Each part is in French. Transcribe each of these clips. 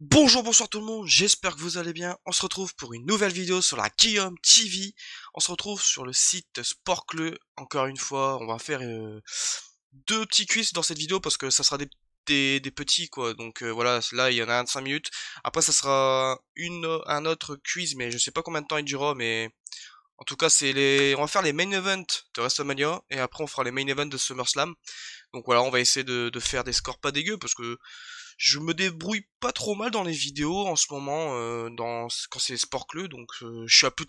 Bonjour, bonsoir tout le monde, j'espère que vous allez bien. On se retrouve pour une nouvelle vidéo sur la Guillaume TV. On se retrouve sur le site Sportcle. Encore une fois, on va faire euh, deux petits quiz dans cette vidéo parce que ça sera des, des, petits quoi. Donc euh, voilà, là il y en a un de 5 minutes. Après ça sera une, un autre quiz, mais je sais pas combien de temps il durera, mais en tout cas, c'est les. On va faire les main events de WrestleMania et après on fera les main events de SummerSlam. Donc voilà, on va essayer de, de faire des scores pas dégueux parce que je me débrouille pas trop mal dans les vidéos en ce moment euh, quand c'est sport sports donc euh, je suis à plus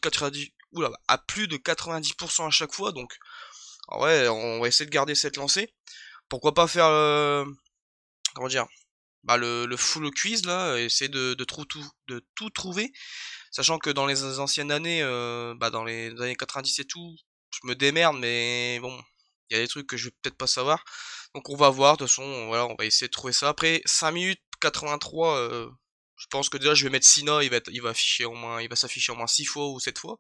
de 90 à chaque fois donc ouais on va essayer de garder cette lancée pourquoi pas faire euh, comment dire bah le, full quiz là essayer de, tout, de tout trouver sachant que dans les anciennes années bah dans les années 90 et tout je me démerde mais bon il y a des trucs que je vais peut-être pas savoir donc on va voir, de toute façon, voilà, on va essayer de trouver ça. Après 5 minutes 83, euh, je pense que déjà je vais mettre Sina, il va, il va afficher au moins, il va s'afficher au moins 6 fois ou 7 fois.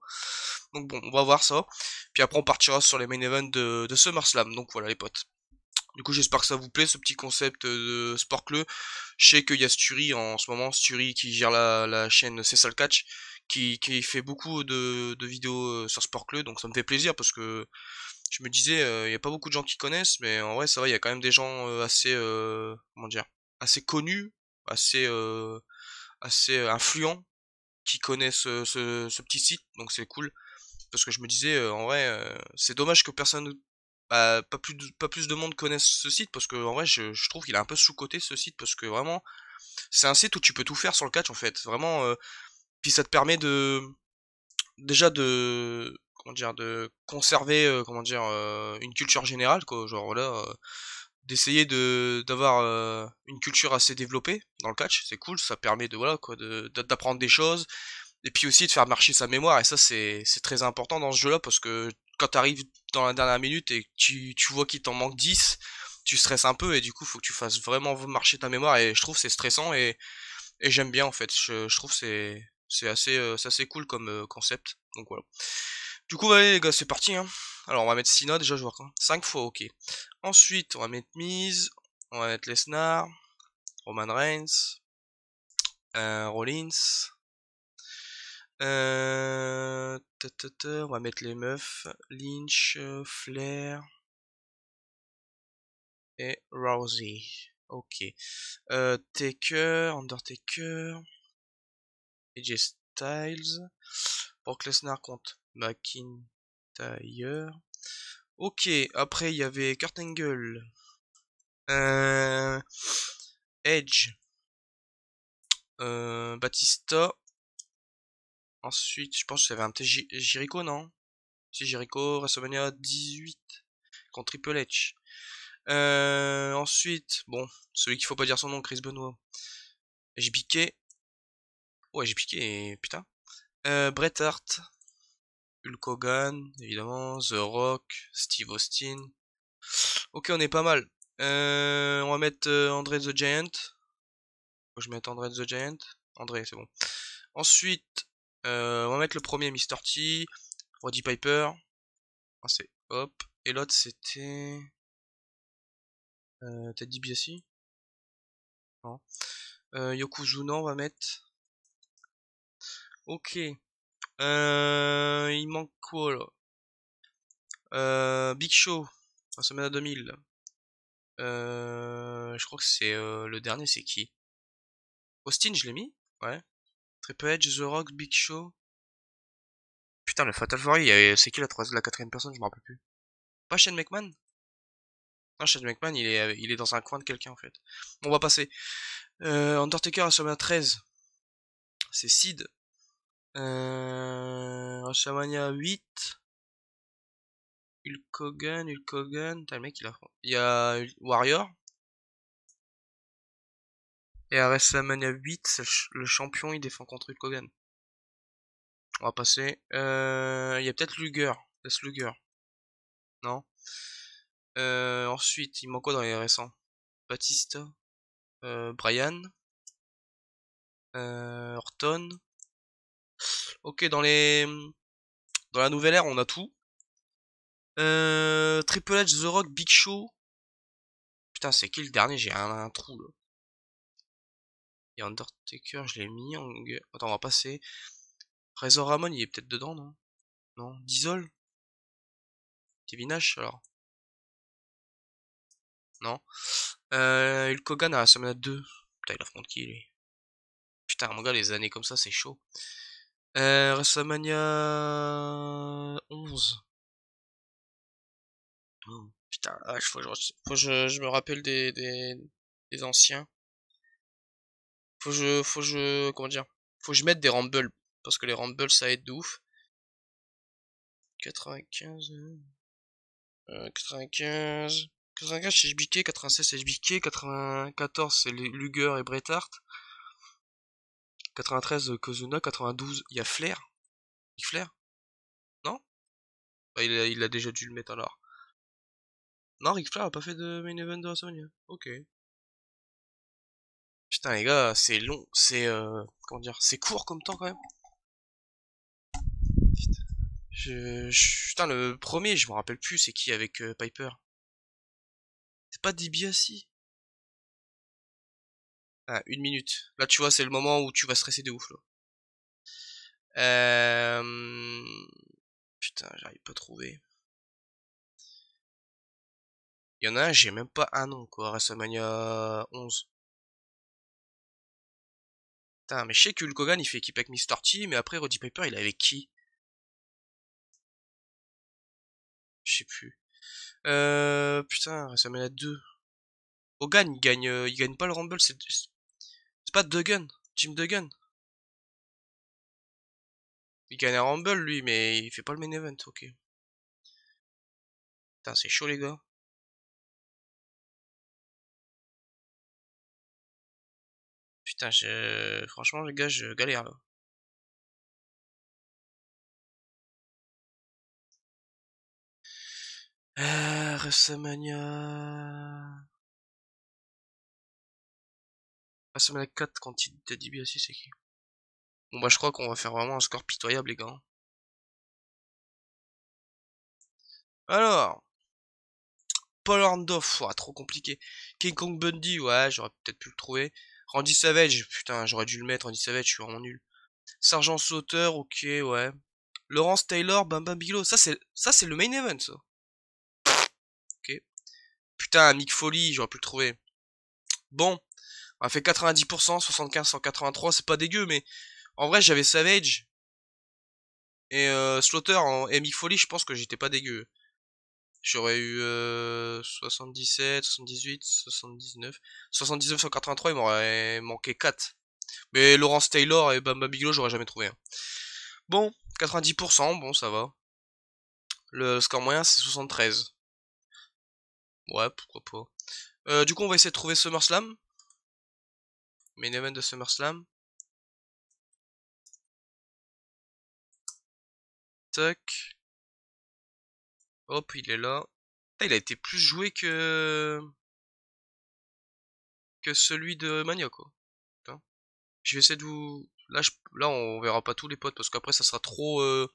Donc bon, on va voir ça. Puis après on partira sur les main events de, de SummerSlam. Donc voilà les potes. Du coup, j'espère que ça vous plaît, ce petit concept euh, de sport club. Je sais qu'il y a Sturi en ce moment, Sturi qui gère la, la chaîne C'est catch, qui, qui fait beaucoup de, de vidéos euh, sur sport donc ça me fait plaisir parce que je me disais, euh, il n'y a pas beaucoup de gens qui connaissent, mais en vrai, ça va, il y a quand même des gens euh, assez, euh, comment dire, assez connus, assez, euh, assez influents qui connaissent ce, petit site, donc c'est cool. Parce que je me disais, en vrai, c'est dommage que personne, bah, pas, plus de, pas plus de monde connaisse ce site, parce que en vrai, je, trouve qu'il est un peu sous-côté ce site, parce que vraiment, c'est un site où tu peux tout faire sur le catch en fait, vraiment. puis ça te permet de, déjà de dire, de conserver, euh, comment dire, euh, une culture générale, quoi. Genre euh, d'essayer d'avoir une culture assez développée dans le catch c'est cool ça permet de voilà d'apprendre des choses et puis aussi de faire marcher sa mémoire et ça c'est très important dans ce jeu là parce que quand tu arrives dans la dernière minute et tu, vois qu'il t'en manque 10 tu stresses un peu et du coup faut que tu fasses vraiment marcher ta mémoire et je trouve c'est stressant et, j'aime bien en fait je, trouve c'est c'est assez cool comme concept donc voilà du coup, allez les gars, c'est parti. Hein. Alors, on va mettre Sina, déjà je vois quoi. 5 fois, ok. Ensuite, on va mettre Mise, on va mettre Lesnar, Roman Reigns, euh, Rollins. Euh, on va mettre les meufs, Lynch, Flair et Rousey. Ok. Euh, Taker, Undertaker, AJ Styles. Pour que Lesnar compte McIntyre. Ok, après il y avait Kurt Angle, euh, Edge, euh, Batista. Ensuite, je pense qu'il y avait un petit Jericho, non Si Jericho, WrestleMania 18 contre Triple H. Euh, ensuite, bon, celui qu'il faut pas dire son nom, Chris Benoit. J'ai piqué. Ouais, j'ai piqué, putain. Bret Hart. Hulk Hogan, évidemment, The Rock, Steve Austin. Ok, on est pas mal. Euh, on va mettre euh, André the Giant. Faut que je mette André the Giant. André, c'est bon. Ensuite, euh, on va mettre le premier Mr. T, Roddy Piper. Ah, c'est hop. Et l'autre, c'était. Euh, Teddy DiBiase Non. Yokozuna, on va mettre. Ok. Euh, il manque quoi là euh, Big Show, un semaine à 2000. Euh, je crois que c'est euh, le dernier, c'est qui Austin, je l'ai mis Ouais. Triple Edge, The Rock, Big Show. Putain, le Fatal Fury, c'est qui la, troisième, la quatrième personne Je me rappelle plus. Pas Shane McMahon non, Shane McMahon, il est, il est dans un coin de quelqu'un, en fait. On va passer. Euh, Undertaker à 13. C'est Sid. Euh, 8. Hulk Hogan, Hulk Hogan. T'as le mec, il a. Il y a Warrior. Et à 8, le champion, il défend contre Hulk Hogan. On va passer. Euh, il y a peut-être Luger. ce Luger. Non. Euh, ensuite, il manque quoi dans les récents Baptiste Euh, Brian. Euh, Orton. Ok, dans les dans la nouvelle ère, on a tout. Euh, Triple H, The Rock, Big Show. Putain, c'est qui le dernier J'ai un, trou là. Et Undertaker, je l'ai mis. En... Attends, on va passer. Razor Ramon, il est peut-être dedans, non Non Diesel Kevin Nash, alors Non euh, Hulk Hogan à la semaine 2. Putain, il affronte qui, lui Putain, mon gars, les années comme ça, c'est chaud. Euh, 11. putain, ah, faut je, faut je, me rappelle des, des, des anciens. Faut que je, faut je, comment dire, faut que je mette des Rumble parce que les Rumble ça aide de ouf. 95, euh, 95, euh, 95 c'est HBK, 96 c'est HBK, 94 c'est Luger et Bret 93 euh, Kozuna, 92 il y a Flair. Ric Flair Non bah, il, a, déjà dû le mettre alors. Non, Ric Flair a pas fait de main event de WrestleMania. Ok. Putain les gars, c'est long, c'est euh, comment dire, c'est court comme temps quand même. Putain, je, putain le premier, je me rappelle plus, c'est qui avec euh, Piper C'est pas DiBiase ah, une minute. Là, tu vois, c'est le moment où tu vas stresser de ouf. Là. Euh... Putain, j'arrive pas à trouver. Il y en a un, j'ai même pas un nom, quoi. WrestleMania 11. Putain, mais je sais que Hulk Hogan, il fait équipe avec Mr. T, mais après, Roddy Piper, il est avec qui Je sais plus. Euh, putain, WrestleMania 2. Hogan, il gagne, euh, il gagne pas le Rumble, c'est pas Duggan, Jim Duggan. Il gagne un Rumble lui, mais il fait pas le main event, ok. Putain, c'est chaud les gars. Putain, je... franchement les gars, je galère là. Ah, WrestleMania. Ah, ça on 4 quand il t'a dit bien si c'est qui Bon bah je crois qu'on va faire vraiment un score pitoyable les gars. Hein. Alors, Paul Orndorff, trop compliqué. King Kong Bundy, ouais, j'aurais peut-être pu le trouver. Randy Savage, putain, j'aurais dû le mettre, Randy Savage, je suis vraiment nul. Sergent Sauter, ok, ouais. Laurence Taylor, Bam Bam Bigelow, ça c'est ça c'est le main event ça. Ok. Putain, Mick Foley, j'aurais pu le trouver. Bon, a fait 90%, 75, 183, c'est pas dégueu, mais en vrai j'avais Savage et euh, Slaughter en, Amy Folly, je pense que j'étais pas dégueu. J'aurais eu 77, 78, 79, 79, 183, il m'aurait manqué 4. Mais Laurence Taylor et Bamba Bigelow, j'aurais jamais trouvé. Hein. Bon, 90%, bon ça va. Le score moyen c'est 73. Ouais, pourquoi pas. Euh, du coup, on va essayer de trouver SummerSlam main event de SummerSlam. Tac. Hop, il est là. Il a été plus joué que que celui de Mania, Je vais essayer de vous... Là, là, on verra pas tous les potes, parce qu'après, ça sera trop... Euh,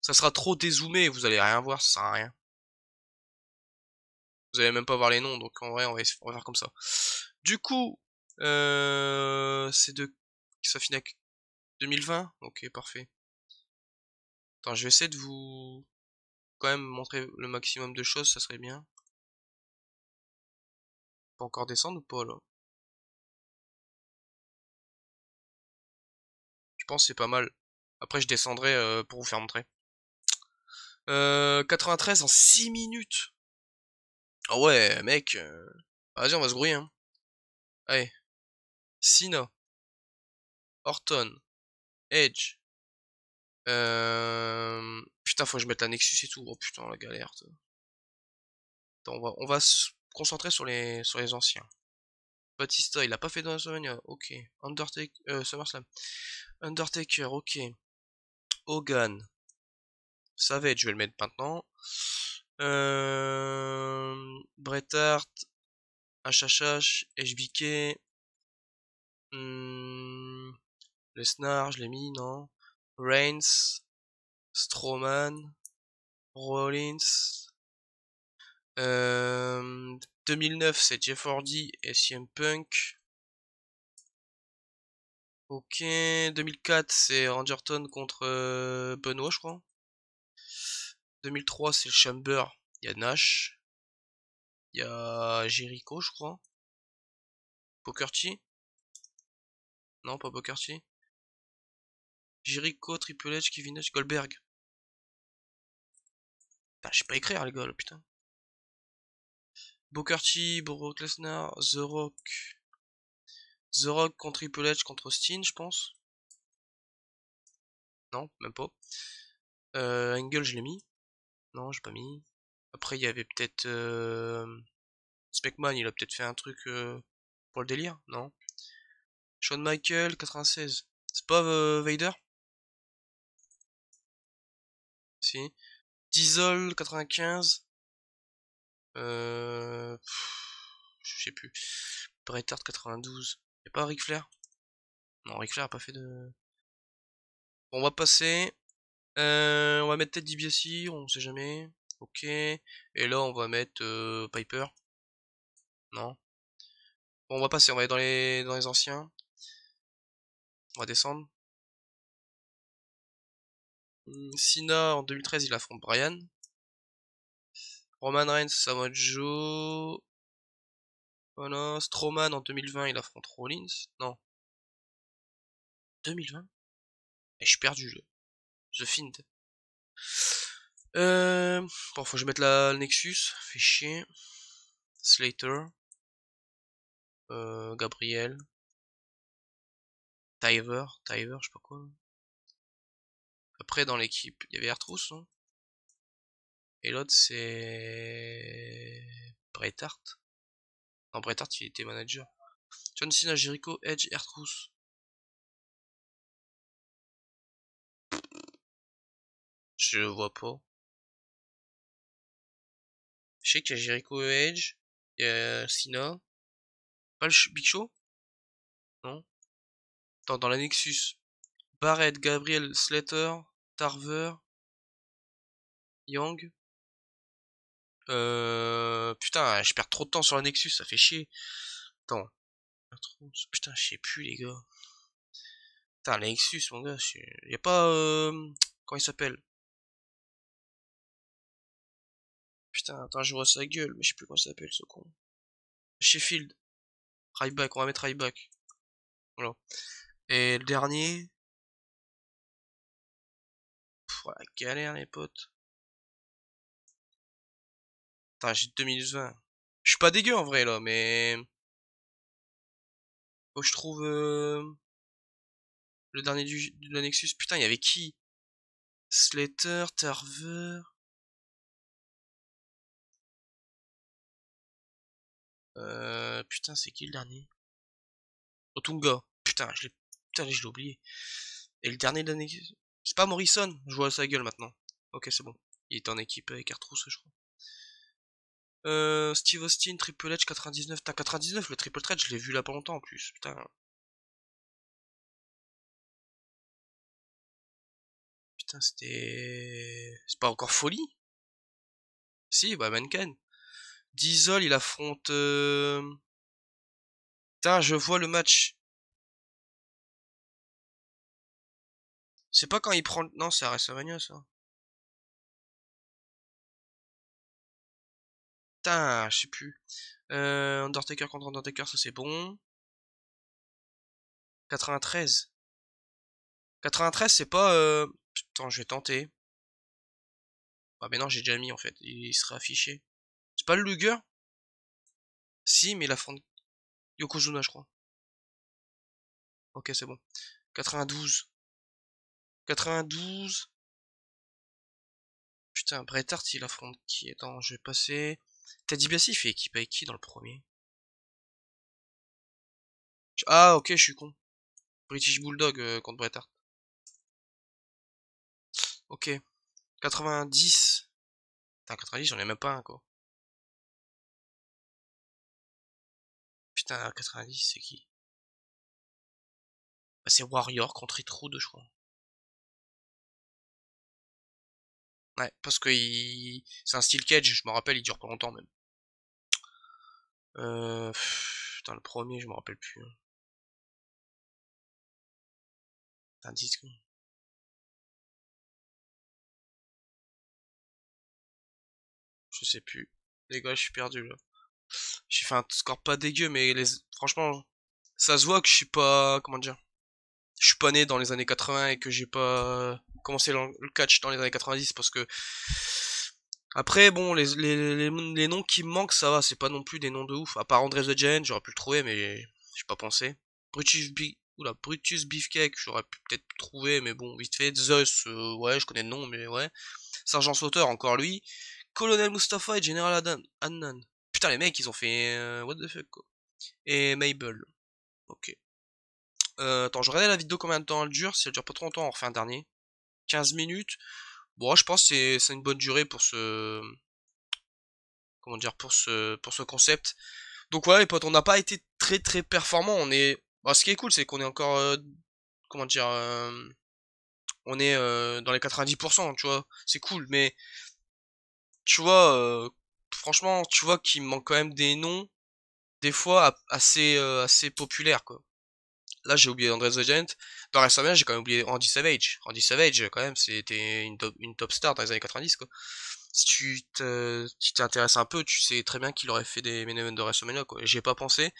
ça sera trop dézoomé, vous allez rien voir, ça sert à rien. Vous allez même pas voir les noms, donc en vrai, on va, on va faire comme ça. Du coup, euh, c'est de... Ça finit avec 2020 Ok, parfait. Attends, je vais essayer de vous... Quand même montrer le maximum de choses, ça serait bien. Pas encore descendre ou pas, là Je pense c'est pas mal. Après, je descendrai euh, pour vous faire montrer. Euh, 93 en 6 minutes Ah ouais, mec euh, Vas-y, on va se grouiller, hein. Allez. Sina, Orton, Edge. Euh... Putain, faut que je mette la Nexus et tout. Oh putain, la galère. on va, on va se concentrer sur les, sur les anciens. Batista, il a pas fait dans WrestleMania. Ok. Undertaker, euh, SummerSlam. Undertaker, ok. Hogan. Savage, je vais le mettre maintenant. Euh... Bret Hart, HHH, HBK, Hmm, le Snar, je l'ai mis, non. Reigns, Strowman, Rollins. Euh, 2009, c'est Jeff Hardy et CM Punk. Ok, 2004, c'est Anderton contre euh, Benoit je crois. 2003, c'est Chamber. Il y a Nash. Il y a Jericho, je crois. Poker T. Non, pas Bocarty. Jericho, Triple H, Kevin Goldberg. Bah, je sais pas écrire, les gars, le putain. Bocarty, Brock Lesnar, The Rock. The Rock contre Triple H contre Austin, je pense. Non, même pas. Engel euh, Angle, je l'ai mis. Non, j'ai pas mis. Après, il y avait peut-être... Euh, Speckman, il a peut-être fait un truc euh, pour le délire, non Shawn Michael, 96. C'est pas euh, Vader Si. Diesel, 95. Euh... Je sais plus. Bret 92. Y'a pas Ric Flair Non, Ric Flair a pas fait de... Bon, on va passer. Euh, on va mettre Ted DiBiase, on sait jamais. Ok. Et là, on va mettre euh, Piper. Non. Bon, on va passer, on va aller dans les, dans les anciens. On va descendre. Hum, Sina en 2013 il affronte Brian. Roman Reigns, Samoa Joe. Voilà. Strowman en 2020 il affronte Rollins. Non. 2020 Et eh, je suis perdu. le... The Find. Euh, bon, faut que je mette la Nexus. Fait chier. Slater. Euh, Gabriel. Tiver, Tiver, je sais pas quoi. Après, dans l'équipe, il y avait Ertrus, non hein. Et l'autre, c'est. Bret Non, Bret il était manager. John Cena, Jericho, Edge, Ertrus. Je vois pas. Je sais qu'il y a Jericho Edge, Cena. Pas le Big Show Non dans la Nexus. Barrett, Gabriel, Slater, Tarver, young euh, Putain, je perds trop de temps sur la Nexus, ça fait chier. Attends. Putain, je sais plus, les gars. Putain, la Nexus, mon gars. Y a pas. Euh, comment il s'appelle Putain, attends, je vois sa gueule, mais je sais plus comment il s'appelle ce con. Sheffield. Ryback, on va mettre Ryback. Voilà. Et le dernier. Pff, la galère, les potes. Putain, j'ai 2 minutes 20. Je suis pas dégueu en vrai là, mais. Oh, je trouve. Euh, le dernier du, de Nexus. Putain, il y avait qui Slater, Tarver. Euh, putain, c'est qui le dernier Otunga. Putain, je l'ai Putain, je l'ai oublié. Et le dernier de C'est pas Morrison, je vois sa gueule maintenant. Ok, c'est bon. Il est en équipe avec Artrousse, je crois. Euh, Steve Austin, Triple H 99. Putain, 99, le Triple Threat, je l'ai vu là pas longtemps en plus. Putain. Putain, c'était. C'est pas encore folie Si, bah, Mankind. Dizol, il affronte. Euh, Putain, je vois le match. C'est pas quand il prend... Non, c'est à WrestleMania, ça. Putain, je sais plus. Euh, Undertaker contre Undertaker, ça c'est bon. 93. 93, c'est pas... Euh... Putain, je vais tenter. Ah mais non, j'ai déjà mis en fait. Il serait affiché. C'est pas le Luger Si, mais la front... Yokozuna, je crois. Ok, c'est bon. 92. 92. Putain, Bret Hart, il affronte qui Attends, je vais passer. Teddy si il fait équipe avec qui dans le premier Ah, ok, je suis con. British Bulldog euh, contre Bret Hart. Ok. 90. Putain, 90, j'en ai même pas un, quoi. Putain, 90, c'est qui bah, C'est Warrior contre Etrude, je crois. Ouais, parce que c'est un steel cage, je me rappelle, il dure pas longtemps même. Euh... Putain, le premier, je me rappelle plus. Hein. Je sais plus. Les gars, je suis perdu là. J'ai fait un score pas dégueu, mais les... franchement, ça se voit que je suis pas. Comment dire Je suis pas né dans les années 80 et que j'ai pas commencé le catch dans les années 90 parce que après bon les, les, noms qui me manquent ça va c'est pas non plus des noms de ouf à part André the Giant j'aurais pu le trouver mais j'ai pas pensé Brutus Oula, Brutus Beefcake, j'aurais pu peut-être trouver, mais bon, vite fait. Zeus, euh, ouais, je connais le nom, mais ouais. Sergeant Sauter encore lui. Colonel Mustafa et général Adan Annan. Putain, les mecs, ils ont fait. Euh, what the fuck, quoi. Et Mabel. Ok. Euh, attends, je regarde la vidéo combien de temps elle dure. Si elle dure pas trop longtemps, on refait un dernier. 15 minutes. Bon, je pense que c'est une bonne durée pour ce comment dire pour ce pour ce concept. Donc voilà, ouais, les potes, on n'a pas été très très performant. On est bah, ce qui est cool, c'est qu'on est encore euh, comment dire euh, on est euh, dans les 90%, tu vois. C'est cool, mais tu vois franchement, tu vois qu'il manque quand même des noms des fois assez assez populaires quoi là j'ai oublié Andres the Giant. Dans WrestleMania, j'ai quand même oublié Andy Savage. Andy Savage, quand même, c'était une top, star dans les années 90, quoi. Si tu t'intéresses un peu, tu sais très bien qu'il aurait fait des main de WrestleMania, quoi. J'y ai pas pensé.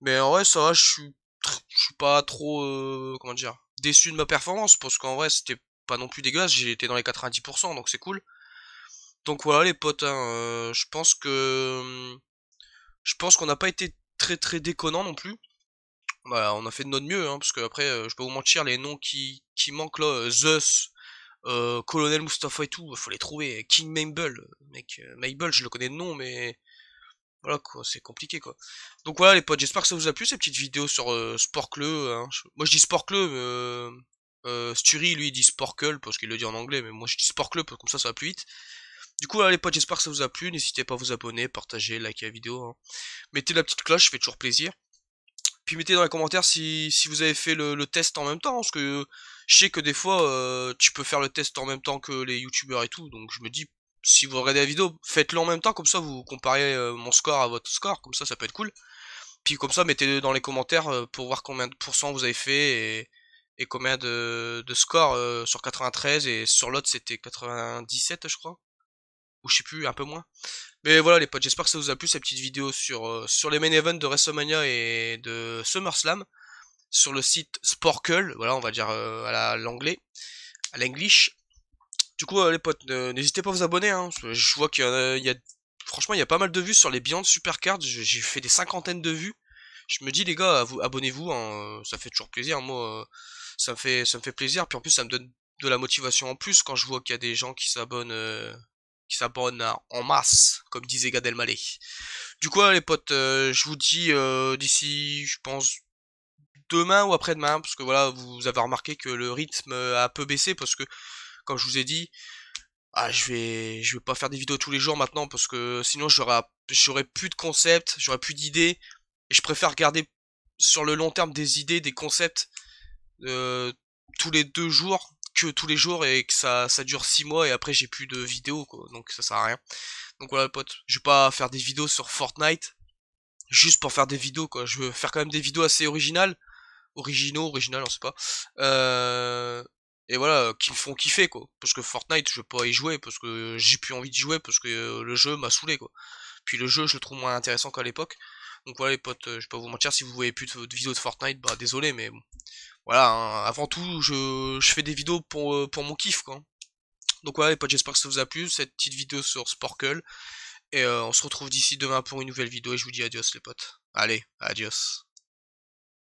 Mais en vrai, ça va, je suis, pas trop, euh, comment dire, déçu de ma performance, parce qu'en vrai, c'était pas non plus dégueulasse, j'ai été dans les 90%, donc c'est cool. Donc voilà, les potes, hein, euh, je pense que, je pense qu'on n'a pas été très très déconnant non plus. Voilà, bah, on a fait de notre mieux, hein, parce que après, euh, je peux vous mentir, les noms qui, qui manquent là, euh, Zeus, euh, Colonel Mustafa et tout, faut les trouver. King Mabel, mec, Mabel, je le connais de nom, mais voilà quoi, c'est compliqué quoi. Donc voilà les potes, j'espère que ça vous a plu ces petites vidéos sur Sporkle, Hein. Moi je dis Sportcle, mais Sturi lui il dit Sporkle, parce qu'il le dit en anglais, mais moi je dis Sportcle, parce que comme ça ça va plus vite. Du coup, voilà les potes, j'espère que ça vous a plu. N'hésitez pas à vous abonner, partager, liker la vidéo. Hein. Mettez la petite cloche, ça fait toujours plaisir. Puis mettez dans les commentaires si, si vous avez fait le, test en même temps, parce que je sais que des fois, euh, tu peux faire le test en même temps que les youtubeurs et tout, donc je me dis, si vous regardez la vidéo, faites-le en même temps, comme ça vous comparez euh, mon score à votre score, comme ça ça peut être cool. Puis comme ça, mettez dans les commentaires euh, pour voir combien de pourcents vous avez fait et, et combien de, de scores sur 93 et sur l'autre c'était 97 je crois ou je sais plus, un peu moins. Mais voilà les potes, j'espère que ça vous a plu cette petite vidéo sur, euh, sur les main events de WrestleMania et de SummerSlam sur le site Sporkle, voilà on va dire euh, à l'anglais, à l'english. Du coup euh, les potes, n'hésitez pas à vous abonner, hein, je vois qu'il y, a... Franchement il y a pas mal de vues sur les Beyond Supercard. j'ai fait des cinquantaines de vues. Je me dis les gars, abonnez-vous, hein, ça fait toujours plaisir, moi ça me fait ça me fait plaisir, puis en plus ça me donne de la motivation en plus quand je vois qu'il y a des gens qui s'abonnent qui s'abonne en masse, comme disait Gad Elmaleh. Du coup, les potes, euh, je vous dis euh, d'ici, je pense, demain ou après-demain, parce que voilà, vous avez remarqué que le rythme a un peu baissé, parce que, comme je vous ai dit, ah, je vais, je vais pas faire des vidéos tous les jours maintenant, parce que sinon j'aurais, j'aurais plus de concepts, j'aurais plus d'idées, et je préfère garder sur le long terme des idées, des concepts, euh, tous les deux jours, que tous les jours et que ça, ça dure 6 mois et après j'ai plus de vidéos quoi, donc ça sert à rien. Donc voilà les je vais pas faire des vidéos sur Fortnite juste pour faire des vidéos quoi, je veux faire quand même des vidéos assez originales, originaux, originales, on sait pas. Euh, et voilà, qui me font kiffer quoi, parce que Fortnite je vais pas y jouer, parce que j'ai plus envie de jouer, parce que le jeu m'a saoulé quoi. Puis le jeu je le trouve moins intéressant qu'à l'époque. Donc voilà les potes, euh, je peux pas vous mentir, si vous voyez plus de, vidéos de Fortnite, bah désolé mais bon, voilà, hein, avant tout, je, je, fais des vidéos pour, euh, pour mon kiff, quoi. Donc voilà, les potes, j'espère que ça vous a plu, cette petite vidéo sur Sporkle. Et euh, on se retrouve d'ici demain pour une nouvelle vidéo, et je vous dis adios, les potes. Allez, adios.